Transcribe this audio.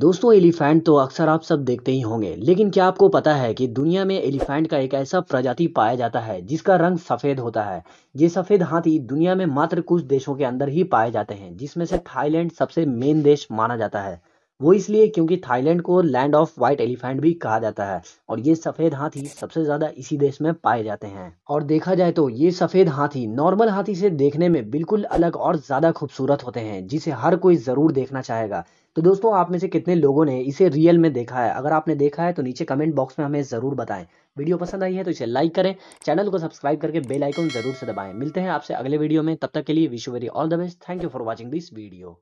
दोस्तों एलिफेंट तो अक्सर आप सब देखते ही होंगे लेकिन क्या आपको पता है कि दुनिया में एलिफेंट का एक ऐसा प्रजाति पाया जाता है जिसका रंग सफ़ेद होता है ये सफ़ेद हाथी दुनिया में मात्र कुछ देशों के अंदर ही पाए जाते हैं जिसमें से थाईलैंड सबसे मेन देश माना जाता है वो इसलिए क्योंकि थाईलैंड को लैंड ऑफ व्हाइट एलिफेंट भी कहा जाता है और ये सफ़ेद हाथी सबसे ज़्यादा इसी देश में पाए जाते हैं और देखा जाए तो ये सफ़ेद हाथी नॉर्मल हाथी से देखने में बिल्कुल अलग और ज़्यादा खूबसूरत होते हैं जिसे हर कोई ज़रूर देखना चाहेगा तो दोस्तों आप में से कितने लोगों ने इसे रियल में देखा है अगर आपने देखा है तो नीचे कमेंट बॉक्स में हमें ज़रूर बताएं वीडियो पसंद आई है तो इसे लाइक करें चैनल को सब्सक्राइब करके बेल आइकन जरूर से दबाएं मिलते हैं आपसे अगले वीडियो में तब तक के लिए wish very all the best thank you for watching this video